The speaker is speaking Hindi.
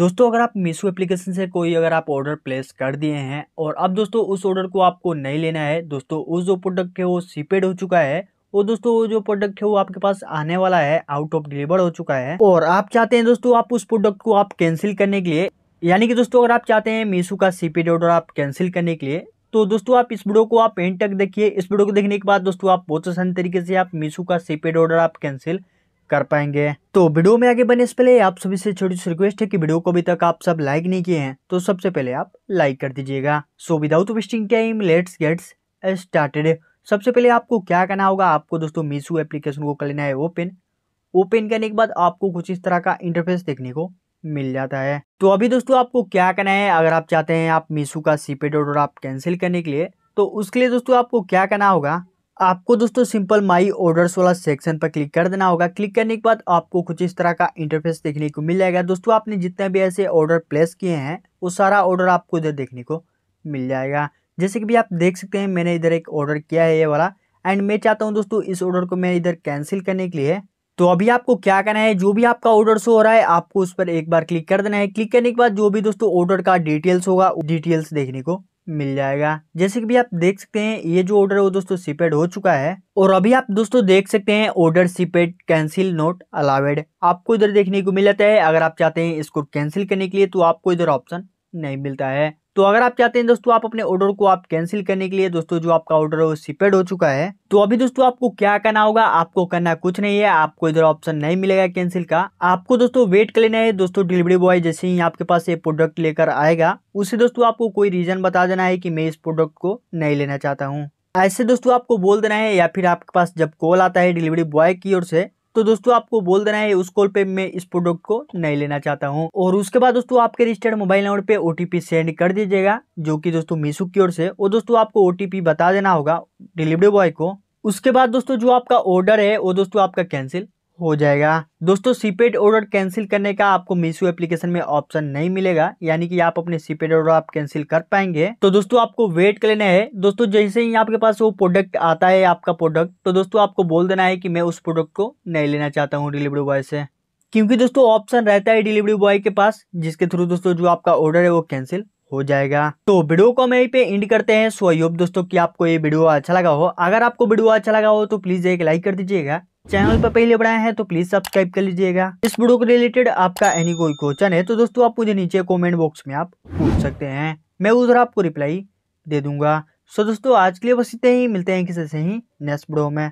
दोस्तों अगर आप मीशो एप्लीकेशन से कोई अगर आप ऑर्डर प्लेस कर दिए हैं और अब दोस्तों उस ऑर्डर को आपको नहीं लेना है दोस्तों उस जो प्रोडक्ट है वो सीपेड हो चुका है और दोस्तों वो जो प्रोडक्ट है वो आपके पास आने वाला है आउट ऑफ डिलीवर हो चुका है और आप चाहते हैं दोस्तों आप उस प्रोडक्ट को आप कैंसिल करने के लिए यानी कि दोस्तों अगर आप चाहते हैं मीशो का सीपेड ऑर्डर आप कैंसिल करने के लिए तो दोस्तों आप इस वीडियो को आप एंड तक देखिए इस वीडियो को देखने के बाद दोस्तों आप बहुत आसानी तरीके से आप मीशो का सीपेड ऑर्डर आप कैंसिल कर पाएंगे तो वीडियो में आगे बने से पहले आप सभी से छोटी सी रिक्वेस्ट है कि वीडियो को अभी तक आप सब लाइक नहीं किए हैं तो सबसे पहले आप लाइक कर दीजिएगा so without wasting time let's gets started सबसे पहले आपको क्या करना होगा आपको दोस्तों मीशो एप्लीकेशन को कर लेना है ओपन ओपन करने के बाद आपको कुछ इस तरह का इंटरफेस देखने को मिल जाता है तो अभी दोस्तों आपको क्या करना है अगर आप चाहते हैं आप मीशो का सीपेड ऑर्डर आप कैंसिल करने के लिए तो उसके लिए दोस्तों आपको क्या करना होगा आपको दोस्तों सिंपल माई ऑर्डर्स वाला सेक्शन पर क्लिक कर देना होगा क्लिक करने के बाद आपको कुछ इस तरह का इंटरफेस देखने को मिल जाएगा दोस्तों आपने जितने भी ऐसे ऑर्डर प्लेस किए हैं वो सारा ऑर्डर आपको इधर देखने को मिल जाएगा जैसे कि भी आप देख सकते हैं मैंने इधर एक ऑर्डर किया है ये वाला एंड मैं चाहता हूँ दोस्तों इस ऑर्डर को मैं इधर कैंसिल करने के लिए तो अभी आपको क्या करना है जो भी आपका ऑर्डर शो हो रहा है आपको उस पर एक बार क्लिक कर देना है क्लिक करने के बाद जो भी दोस्तों ऑर्डर का डिटेल्स होगा डिटेल्स देखने को मिल जाएगा जैसे कि भी आप देख सकते हैं ये जो ऑर्डर है वो दोस्तों सीपेड हो चुका है और अभी आप दोस्तों देख सकते हैं order shipped cancel not allowed आपको इधर देखने को मिलता है अगर आप चाहते हैं इसको कैंसिल करने के लिए तो आपको इधर ऑप्शन नहीं मिलता है तो अगर आप चाहते हैं दोस्तों आप अपने ऑर्डर को आप कैंसिल करने के लिए दोस्तों जो आपका ऑर्डर है वो सिपेड हो चुका है तो अभी दोस्तों आपको क्या करना होगा आपको करना कुछ नहीं है आपको इधर ऑप्शन नहीं मिलेगा कैंसिल का आपको दोस्तों वेट कर लेना है दोस्तों डिलीवरी बॉय जैसे ही आपके पास ये प्रोडक्ट लेकर आएगा उसे दोस्तों आपको कोई रीजन बता देना है कि मैं इस प्रोडक्ट को नहीं लेना चाहता हूँ ऐसे दोस्तों आपको बोल देना है या फिर आपके पास जब कॉल आता है डिलीवरी बॉय की ओर से तो दोस्तों आपको बोल देना है उस कॉल पे मैं इस प्रोडक्ट को नहीं लेना चाहता हूँ और उसके बाद दोस्तों आपके रजिस्टर्ड मोबाइल नंबर पे ओटीपी सेंड कर दीजिएगा जो कि दोस्तों मीशो की ओर से वो दोस्तों आपको ओटीपी बता देना होगा डिलीवरी बॉय को उसके बाद दोस्तों जो आपका ऑर्डर है वो दोस्तों आपका कैंसिल हो जाएगा दोस्तों सीपेड ऑर्डर कैंसिल करने का आपको मीशो एप्लीकेशन में ऑप्शन नहीं मिलेगा यानी कि आप अपने सीपेड ऑर्डर आप कैंसिल कर पाएंगे तो दोस्तों आपको वेट कर लेना है दोस्तों जैसे ही आपके पास वो प्रोडक्ट आता है आपका प्रोडक्ट तो दोस्तों आपको बोल देना है कि मैं उस प्रोडक्ट को नहीं लेना चाहता हूँ डिलीवरी बॉय से क्योंकि दोस्तों ऑप्शन रहता है डिलीवरी बॉय के पास जिसके थ्रू दोस्तों जो आपका ऑर्डर है वो कैंसिल हो जाएगा तो वीडियो को हम यहीं पे एंड करते हैं सो आई होप दोस्तों कि आपको ये वीडियो अच्छा लगा हो अगर आपको वीडियो अच्छा लगा हो तो प्लीज़ एक लाइक कर दीजिएगा चैनल पर पहले बढ़ाए हैं तो प्लीज सब्सक्राइब कर लीजिएगा इस वीडियो के रिलेटेड आपका एनी कोई क्वेश्चन है तो दोस्तों आप मुझे नीचे कमेंट बॉक्स में आप पूछ सकते हैं मैं उधर आपको रिप्लाई दे दूंगा सो दोस्तों आज के लिए बस इतने ही मिलते हैं किसी से ही नेक्स्ट वीडियो में